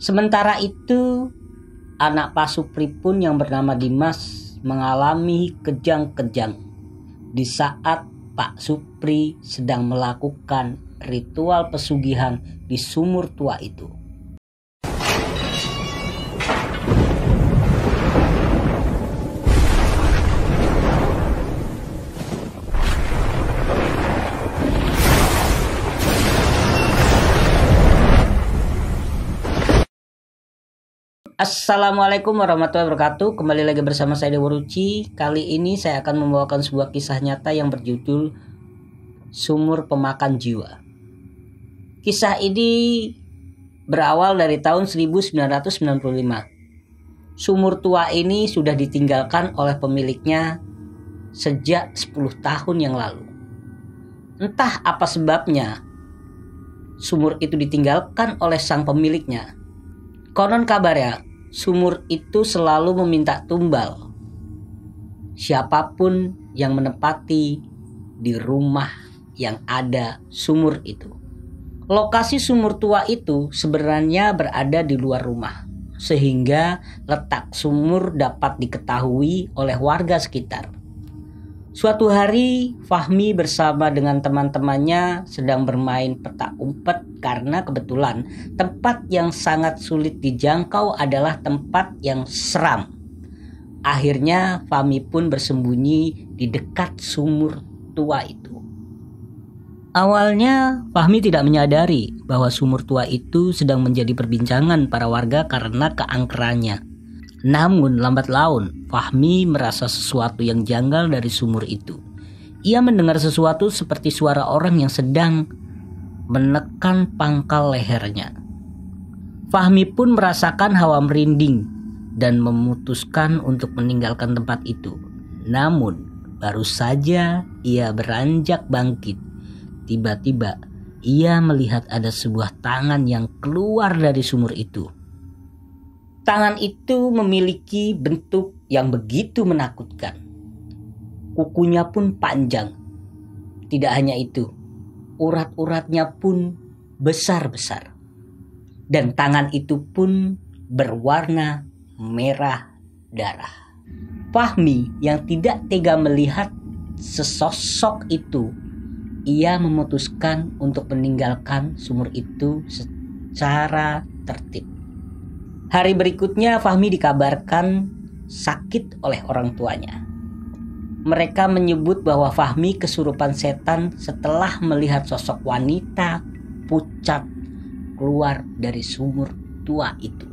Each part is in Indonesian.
Sementara itu, anak Pak Supri pun yang bernama Dimas mengalami kejang-kejang di saat Pak Supri sedang melakukan ritual pesugihan di sumur tua itu. Assalamualaikum warahmatullahi wabarakatuh Kembali lagi bersama saya Dewa Ruci Kali ini saya akan membawakan sebuah kisah nyata yang berjudul Sumur Pemakan Jiwa Kisah ini berawal dari tahun 1995 Sumur tua ini sudah ditinggalkan oleh pemiliknya sejak 10 tahun yang lalu Entah apa sebabnya Sumur itu ditinggalkan oleh sang pemiliknya Konon kabarnya, sumur itu selalu meminta tumbal. Siapapun yang menepati di rumah yang ada sumur itu. Lokasi sumur tua itu sebenarnya berada di luar rumah, sehingga letak sumur dapat diketahui oleh warga sekitar. Suatu hari, Fahmi bersama dengan teman-temannya sedang bermain petak umpet karena kebetulan tempat yang sangat sulit dijangkau adalah tempat yang seram. Akhirnya, Fahmi pun bersembunyi di dekat sumur tua itu. Awalnya, Fahmi tidak menyadari bahwa sumur tua itu sedang menjadi perbincangan para warga karena keangkerannya. Namun lambat laun, Fahmi merasa sesuatu yang janggal dari sumur itu. Ia mendengar sesuatu seperti suara orang yang sedang menekan pangkal lehernya. Fahmi pun merasakan hawa merinding dan memutuskan untuk meninggalkan tempat itu. Namun, baru saja ia beranjak bangkit, tiba-tiba ia melihat ada sebuah tangan yang keluar dari sumur itu Tangan itu memiliki bentuk yang begitu menakutkan. Kukunya pun panjang. Tidak hanya itu, urat-uratnya pun besar-besar. Dan tangan itu pun berwarna merah darah. Fahmi yang tidak tega melihat sesosok itu, ia memutuskan untuk meninggalkan sumur itu secara tertib. Hari berikutnya Fahmi dikabarkan sakit oleh orang tuanya. Mereka menyebut bahwa Fahmi kesurupan setan setelah melihat sosok wanita pucat keluar dari sumur tua itu.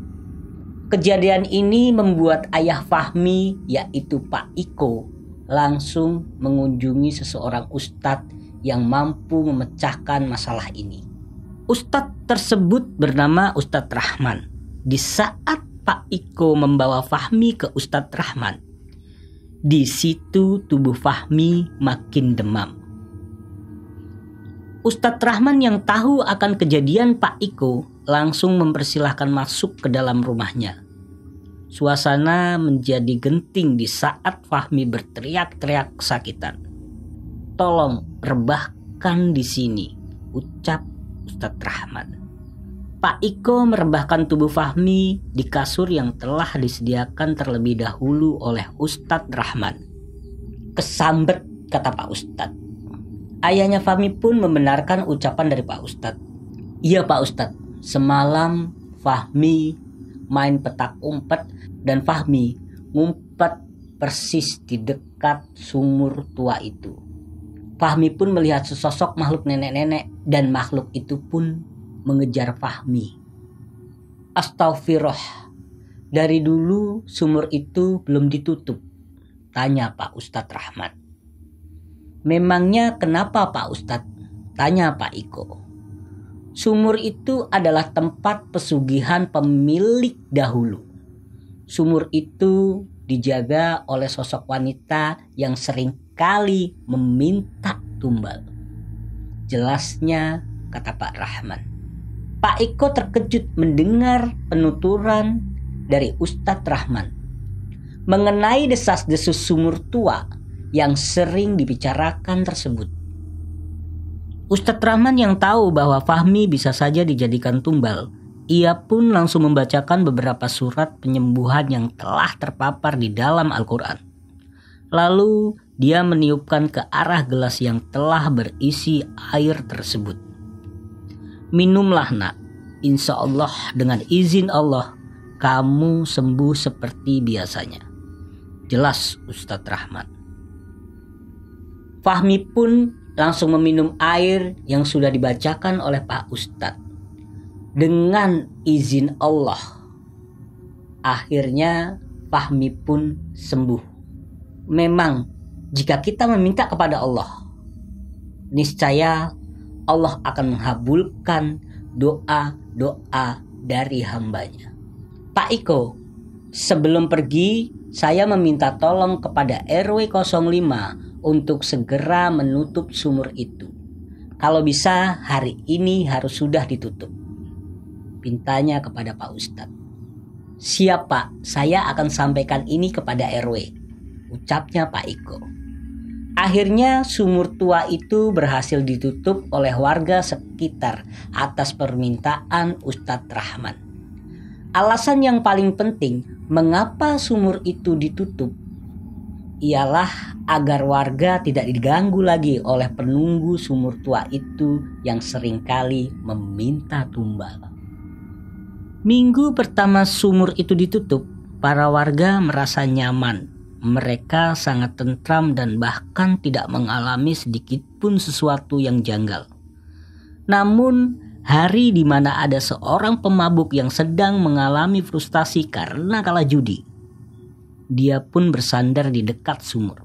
Kejadian ini membuat ayah Fahmi, yaitu Pak Iko, langsung mengunjungi seseorang ustadz yang mampu memecahkan masalah ini. Ustadz tersebut bernama Ustadz Rahman di saat Pak Iko membawa Fahmi ke Ustadz Rahman. Di situ tubuh Fahmi makin demam. Ustadz Rahman yang tahu akan kejadian Pak Iko langsung mempersilahkan masuk ke dalam rumahnya. Suasana menjadi genting di saat Fahmi berteriak-teriak kesakitan. Tolong rebahkan di sini, ucap Ustadz Rahman. Pak Iko merebahkan tubuh Fahmi di kasur yang telah disediakan terlebih dahulu oleh Ustadz Rahman. Kesambet, kata Pak Ustadz. Ayahnya Fahmi pun membenarkan ucapan dari Pak Ustadz. Iya Pak Ustadz, semalam Fahmi main petak umpet dan Fahmi ngumpet persis di dekat sumur tua itu. Fahmi pun melihat sesosok makhluk nenek-nenek dan makhluk itu pun mengejar Fahmi. Astagfirullah. Dari dulu sumur itu belum ditutup. Tanya Pak Ustadz Rahmat. Memangnya kenapa Pak Ustadz? Tanya Pak Iko. Sumur itu adalah tempat pesugihan pemilik dahulu. Sumur itu dijaga oleh sosok wanita yang sering kali meminta tumbal. Jelasnya kata Pak Rahman. Pak Eko terkejut mendengar penuturan dari Ustadz Rahman mengenai desas-desus sumur tua yang sering dibicarakan tersebut. Ustadz Rahman yang tahu bahwa Fahmi bisa saja dijadikan tumbal, ia pun langsung membacakan beberapa surat penyembuhan yang telah terpapar di dalam Al-Quran. Lalu dia meniupkan ke arah gelas yang telah berisi air tersebut. Minumlah nak, insya Allah dengan izin Allah kamu sembuh seperti biasanya. Jelas Ustadz Rahmat. Fahmi pun langsung meminum air yang sudah dibacakan oleh Pak Ustadz. Dengan izin Allah, akhirnya Fahmi pun sembuh. Memang, jika kita meminta kepada Allah, niscaya Allah akan menghabulkan doa-doa dari hambanya. Pak Iko, sebelum pergi saya meminta tolong kepada RW 05 untuk segera menutup sumur itu. Kalau bisa hari ini harus sudah ditutup. Pintanya kepada Pak Ustadz. Siap Pak, saya akan sampaikan ini kepada RW. Ucapnya Pak Iko. Akhirnya sumur tua itu berhasil ditutup oleh warga sekitar atas permintaan Ustadz Rahman. Alasan yang paling penting mengapa sumur itu ditutup ialah agar warga tidak diganggu lagi oleh penunggu sumur tua itu yang seringkali meminta tumbal. Minggu pertama sumur itu ditutup, para warga merasa nyaman mereka sangat tentram dan bahkan tidak mengalami sedikit pun sesuatu yang janggal. Namun, hari di mana ada seorang pemabuk yang sedang mengalami frustasi karena kalah judi, dia pun bersandar di dekat sumur.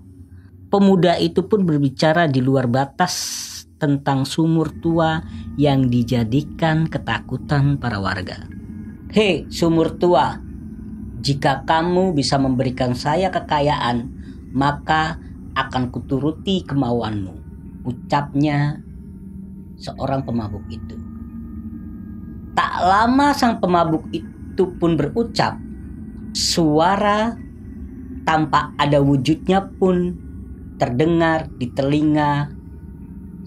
Pemuda itu pun berbicara di luar batas tentang sumur tua yang dijadikan ketakutan para warga. "Hei, sumur tua, jika kamu bisa memberikan saya kekayaan, maka akan kuturuti kemauanmu, ucapnya seorang pemabuk itu. Tak lama sang pemabuk itu pun berucap, suara tanpa ada wujudnya pun terdengar di telinga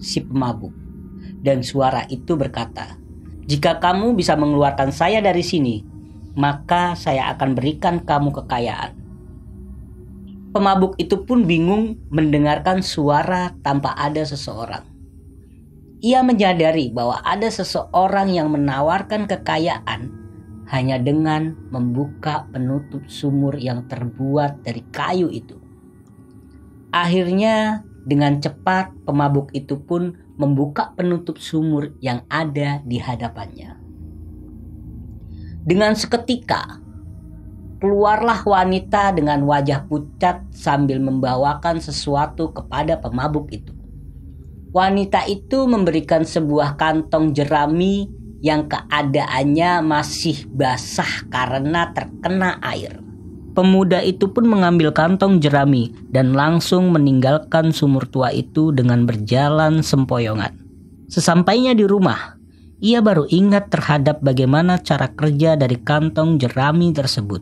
si pemabuk. Dan suara itu berkata, "Jika kamu bisa mengeluarkan saya dari sini, maka saya akan berikan kamu kekayaan. Pemabuk itu pun bingung mendengarkan suara tanpa ada seseorang. Ia menyadari bahwa ada seseorang yang menawarkan kekayaan hanya dengan membuka penutup sumur yang terbuat dari kayu itu. Akhirnya, dengan cepat pemabuk itu pun membuka penutup sumur yang ada di hadapannya. Dengan seketika, keluarlah wanita dengan wajah pucat sambil membawakan sesuatu kepada pemabuk itu. Wanita itu memberikan sebuah kantong jerami yang keadaannya masih basah karena terkena air. Pemuda itu pun mengambil kantong jerami dan langsung meninggalkan sumur tua itu dengan berjalan sempoyongan. Sesampainya di rumah, ia baru ingat terhadap bagaimana cara kerja dari kantong jerami tersebut.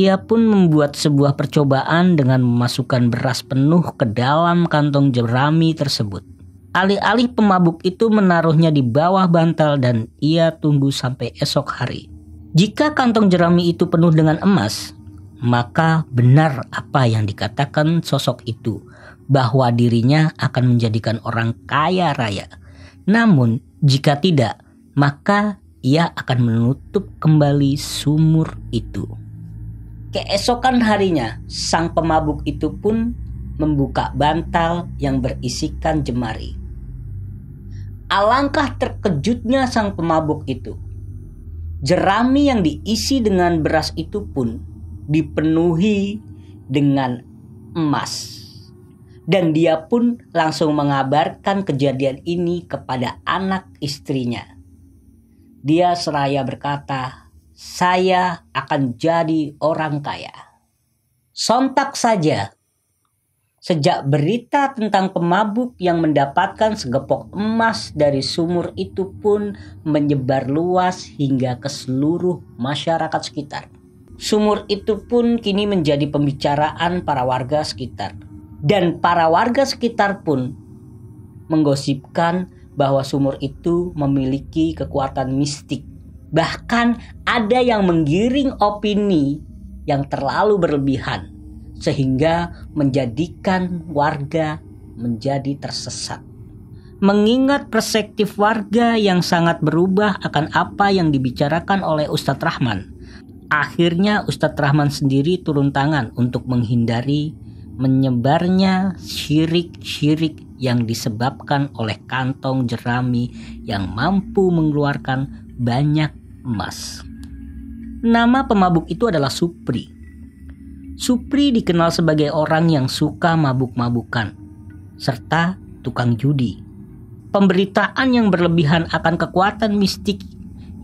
Ia pun membuat sebuah percobaan dengan memasukkan beras penuh ke dalam kantong jerami tersebut. Alih-alih pemabuk itu menaruhnya di bawah bantal dan ia tunggu sampai esok hari. Jika kantong jerami itu penuh dengan emas, maka benar apa yang dikatakan sosok itu bahwa dirinya akan menjadikan orang kaya raya. Namun, jika tidak, maka ia akan menutup kembali sumur itu. Keesokan harinya, sang pemabuk itu pun membuka bantal yang berisikan jemari. Alangkah terkejutnya sang pemabuk itu. Jerami yang diisi dengan beras itu pun dipenuhi dengan emas. Dan dia pun langsung mengabarkan kejadian ini kepada anak istrinya dia seraya berkata, "Saya akan jadi orang kaya." Sontak saja, sejak berita tentang pemabuk yang mendapatkan segepok emas dari sumur itu pun menyebar luas hingga ke seluruh masyarakat sekitar. Sumur itu pun kini menjadi pembicaraan para warga sekitar, dan para warga sekitar pun menggosipkan bahwa sumur itu memiliki kekuatan mistik. Bahkan ada yang menggiring opini yang terlalu berlebihan sehingga menjadikan warga menjadi tersesat. Mengingat perspektif warga yang sangat berubah akan apa yang dibicarakan oleh Ustadz Rahman, akhirnya Ustadz Rahman sendiri turun tangan untuk menghindari menyebarnya syirik-syirik yang disebabkan oleh kantong jerami yang mampu mengeluarkan banyak emas. Nama pemabuk itu adalah Supri. Supri dikenal sebagai orang yang suka mabuk-mabukan serta tukang judi. Pemberitaan yang berlebihan akan kekuatan mistik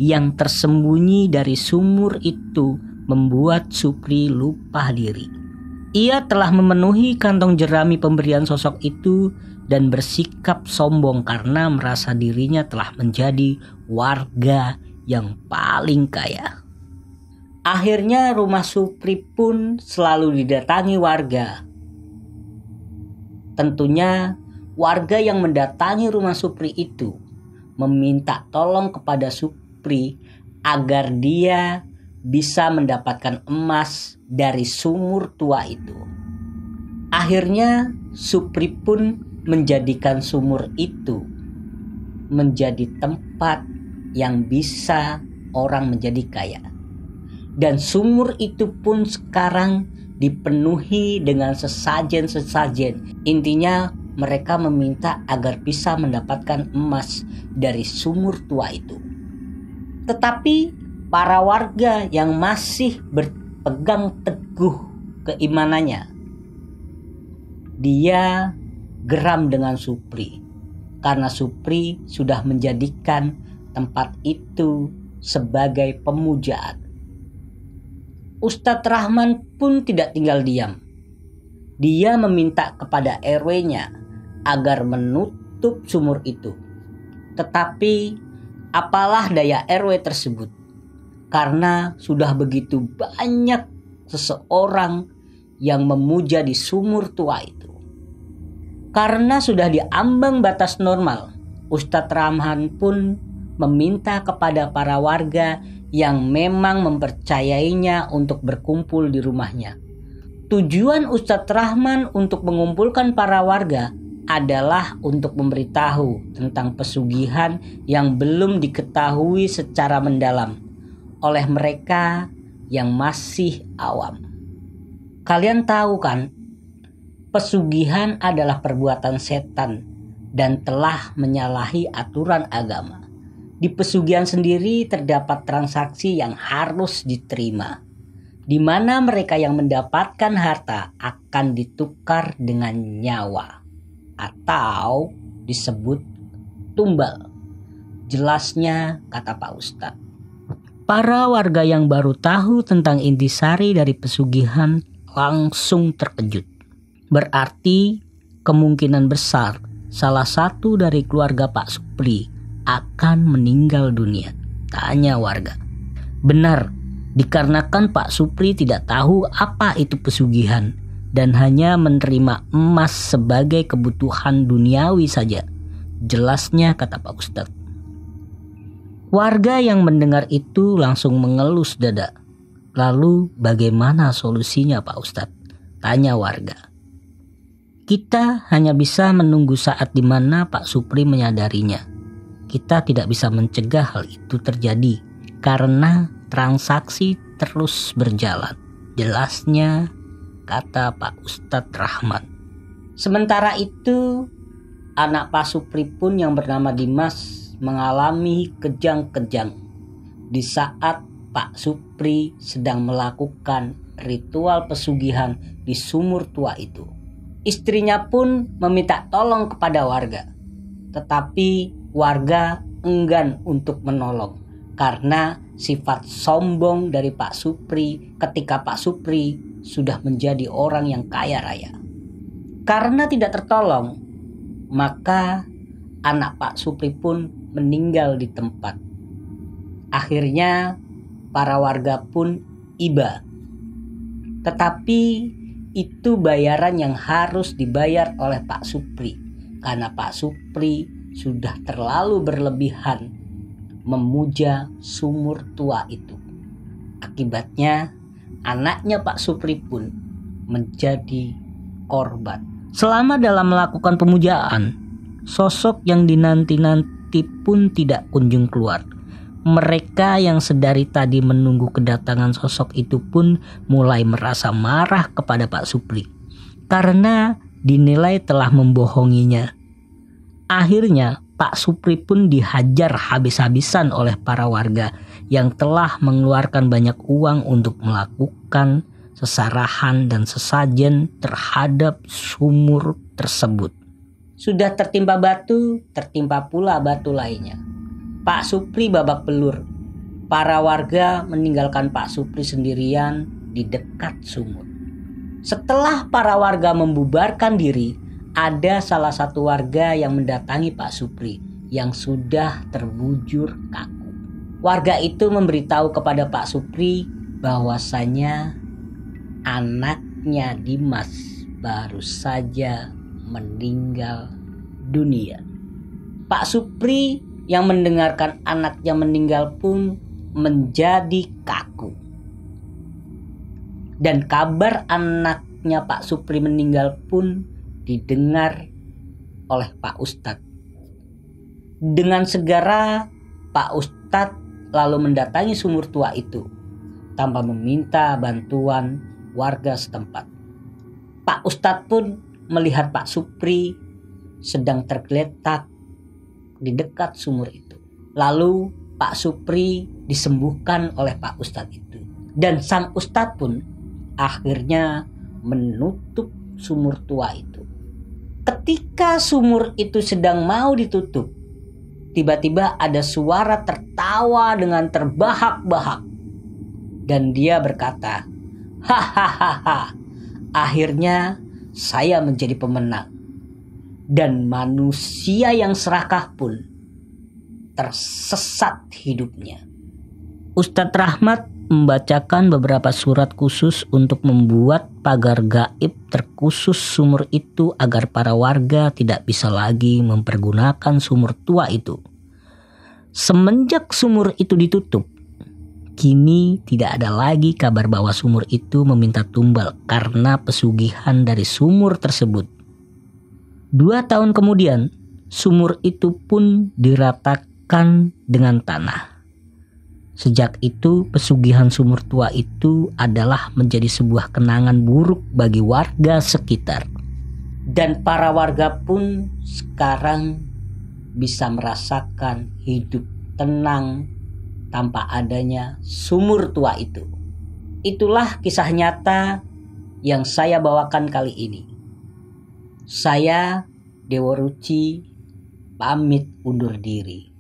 yang tersembunyi dari sumur itu membuat Supri lupa diri. Ia telah memenuhi kantong jerami pemberian sosok itu dan bersikap sombong karena merasa dirinya telah menjadi warga yang paling kaya. Akhirnya rumah Supri pun selalu didatangi warga. Tentunya warga yang mendatangi rumah Supri itu meminta tolong kepada Supri agar dia bisa mendapatkan emas dari sumur tua itu. Akhirnya Supri pun menjadikan sumur itu menjadi tempat yang bisa orang menjadi kaya. Dan sumur itu pun sekarang dipenuhi dengan sesajen-sesajen. Intinya mereka meminta agar bisa mendapatkan emas dari sumur tua itu. Tetapi para warga yang masih berpegang teguh keimanannya. Dia geram dengan Supri karena Supri sudah menjadikan tempat itu sebagai pemujaan. Ustadz Rahman pun tidak tinggal diam. Dia meminta kepada RW-nya agar menutup sumur itu. Tetapi apalah daya RW tersebut? karena sudah begitu banyak seseorang yang memuja di sumur tua itu. Karena sudah diambang batas normal, Ustadz Ramhan pun meminta kepada para warga yang memang mempercayainya untuk berkumpul di rumahnya. Tujuan Ustadz Rahman untuk mengumpulkan para warga adalah untuk memberitahu tentang pesugihan yang belum diketahui secara mendalam oleh mereka yang masih awam. Kalian tahu kan, pesugihan adalah perbuatan setan dan telah menyalahi aturan agama. Di pesugihan sendiri terdapat transaksi yang harus diterima, di mana mereka yang mendapatkan harta akan ditukar dengan nyawa atau disebut tumbal. Jelasnya kata Pak Ustadz. Para warga yang baru tahu tentang intisari dari pesugihan langsung terkejut. Berarti kemungkinan besar salah satu dari keluarga Pak Supri akan meninggal dunia. Tanya warga. Benar, dikarenakan Pak Supri tidak tahu apa itu pesugihan dan hanya menerima emas sebagai kebutuhan duniawi saja. Jelasnya kata Pak Ustadz. Warga yang mendengar itu langsung mengelus dada. Lalu bagaimana solusinya Pak Ustadz? Tanya warga. Kita hanya bisa menunggu saat di mana Pak Supri menyadarinya. Kita tidak bisa mencegah hal itu terjadi karena transaksi terus berjalan. Jelasnya kata Pak Ustadz Rahman. Sementara itu, anak Pak Supri pun yang bernama Dimas mengalami kejang-kejang di saat Pak Supri sedang melakukan ritual pesugihan di sumur tua itu. Istrinya pun meminta tolong kepada warga, tetapi warga enggan untuk menolong karena sifat sombong dari Pak Supri ketika Pak Supri sudah menjadi orang yang kaya raya. Karena tidak tertolong, maka anak Pak Supri pun meninggal di tempat. Akhirnya, para warga pun iba. Tetapi itu bayaran yang harus dibayar oleh Pak Supri karena Pak Supri sudah terlalu berlebihan memuja sumur tua itu. Akibatnya anaknya Pak Supri pun menjadi korban. Selama dalam melakukan pemujaan, sosok yang dinanti-nanti pun tidak kunjung keluar. Mereka yang sedari tadi menunggu kedatangan sosok itu pun mulai merasa marah kepada Pak Supri karena dinilai telah membohonginya. Akhirnya, Pak Supri pun dihajar habis-habisan oleh para warga yang telah mengeluarkan banyak uang untuk melakukan sesarahan dan sesajen terhadap sumur tersebut. Sudah tertimpa batu, tertimpa pula batu lainnya. Pak Supri babak belur. Para warga meninggalkan Pak Supri sendirian di dekat sumur. Setelah para warga membubarkan diri, ada salah satu warga yang mendatangi Pak Supri yang sudah terbujur kaku. Warga itu memberitahu kepada Pak Supri bahwasanya anaknya Dimas baru saja meninggal dunia. Pak Supri yang mendengarkan anaknya meninggal pun menjadi kaku. Dan kabar anaknya Pak Supri meninggal pun didengar oleh Pak Ustadz. Dengan segera Pak Ustadz lalu mendatangi sumur tua itu tanpa meminta bantuan warga setempat. Pak Ustadz pun melihat Pak Supri sedang tergeletak di dekat sumur itu. Lalu Pak Supri disembuhkan oleh Pak Ustadz itu. Dan sang Ustadz pun akhirnya menutup sumur tua itu. Ketika sumur itu sedang mau ditutup, tiba-tiba ada suara tertawa dengan terbahak-bahak. Dan dia berkata, Hahaha, akhirnya saya menjadi pemenang. Dan manusia yang serakah pun tersesat hidupnya. Ustadz Rahmat membacakan beberapa surat khusus untuk membuat pagar gaib terkhusus sumur itu agar para warga tidak bisa lagi mempergunakan sumur tua itu. Semenjak sumur itu ditutup, Kini tidak ada lagi kabar bahwa sumur itu meminta tumbal karena pesugihan dari sumur tersebut. Dua tahun kemudian, sumur itu pun diratakan dengan tanah. Sejak itu, pesugihan sumur tua itu adalah menjadi sebuah kenangan buruk bagi warga sekitar, dan para warga pun sekarang bisa merasakan hidup tenang tanpa adanya sumur tua itu. Itulah kisah nyata yang saya bawakan kali ini. Saya Dewa Ruci pamit undur diri.